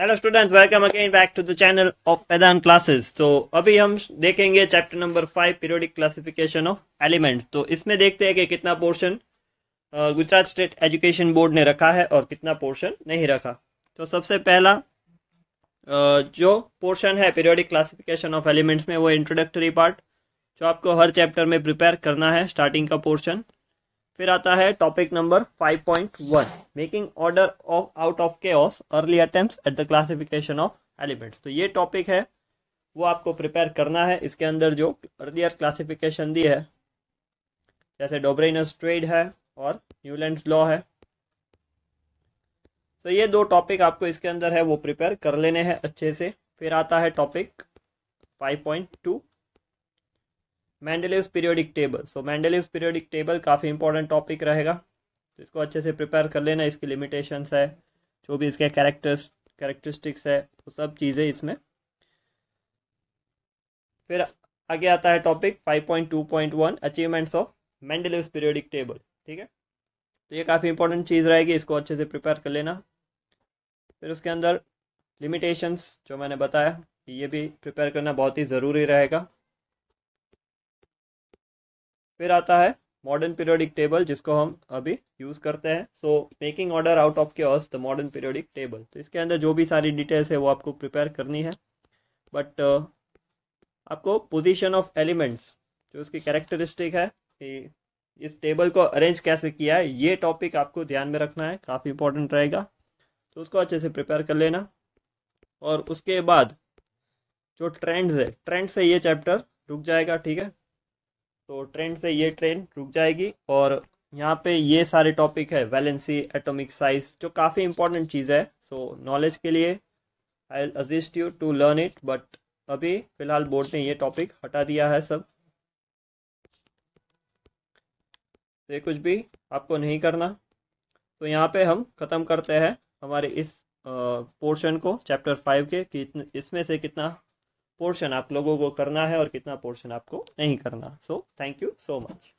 hello students welcome again back to the channel of Vedaan classes तो अभी हम देखेंगे chapter number five periodic classification of elements तो इसमें देखते हैं कि कितना portion Gujarat state education board ने रखा है और कितना पोर्शन नहीं रखा तो सबसे पहला जो पोर्शन है पीरियोडिक क्लासिफिकेशन ऑफ एलिमेंट्स में वो इंट्रोडक्टरी पार्ट जो आपको हर चैप्टर में प्रिपेयर करना है स्टार्टिंग का पोर्शन फिर आता है topic number 5.1 making order of out of chaos early attempt at the classification of elements तो ये टॉपिक है वो आपको प्रिपेयर करना है इसके अंदर जो अर्लियर क्लासिफिकेशन दी है जैसे डोब्रेनस ट्रेड है और न्यूलैंड लॉ है तो ये दो टॉपिक आपको इसके अंदर है वो प्रिपेयर कर लेने हैं अच्छे से फिर आता है topic 5.2 Mendeleev periodic table so Mendeleev periodic table काफ़ी इंपॉर्टेंट टॉपिक रहेगा तो इसको अच्छे से प्रिपेयर कर लेना इसकी लिमिटेशंस है जो भी इसके कैरेक्टर्स कैरेक्टरिस्टिक्स है वो सब चीज़ें इसमें फिर आगे आता है topic 5.2.1 achievements of Mendeleev periodic table ठीक है तो ये काफ़ी इंपॉर्टेंट चीज़ रहेगी इसको अच्छे से प्रिपेयर कर लेना फिर उसके अंदर लिमिटेशंस जो मैंने बताया ये भी प्रिपेयर करना बहुत ही ज़रूरी रहेगा फिर आता है मॉडर्न पीरियोडिक टेबल जिसको हम अभी यूज़ करते हैं so making order out of के द मॉडर्न पीरियोडिक टेबल तो इसके अंदर जो भी सारी डिटेल्स है वो आपको प्रिपेयर करनी है बट uh, आपको पोजिशन ऑफ एलिमेंट्स जो उसकी कैरेक्टरिस्टिक है कि इस टेबल को अरेंज कैसे किया है ये टॉपिक आपको ध्यान में रखना है काफ़ी इंपॉर्टेंट रहेगा तो उसको अच्छे से प्रिपेयर कर लेना और उसके बाद जो ट्रेंड्स है ट्रेंड से ये चैप्टर रुक जाएगा ठीक है तो ट्रेंड से ये ट्रेन रुक जाएगी और यहाँ पे ये सारे टॉपिक है वैलेंसी एटॉमिक साइज जो काफ़ी इंपॉर्टेंट चीज़ है सो so, नॉलेज के लिए I assist you to learn it but अभी फ़िलहाल बोर्ड ने ये टॉपिक हटा दिया है सब तो कुछ भी आपको नहीं करना तो यहाँ पे हम ख़त्म करते हैं हमारे इस पोर्शन को चैप्टर फाइव के कि इसमें से कितना पोर्शन आप लोगों को करना है और कितना पोर्शन आपको नहीं करना so thank you so much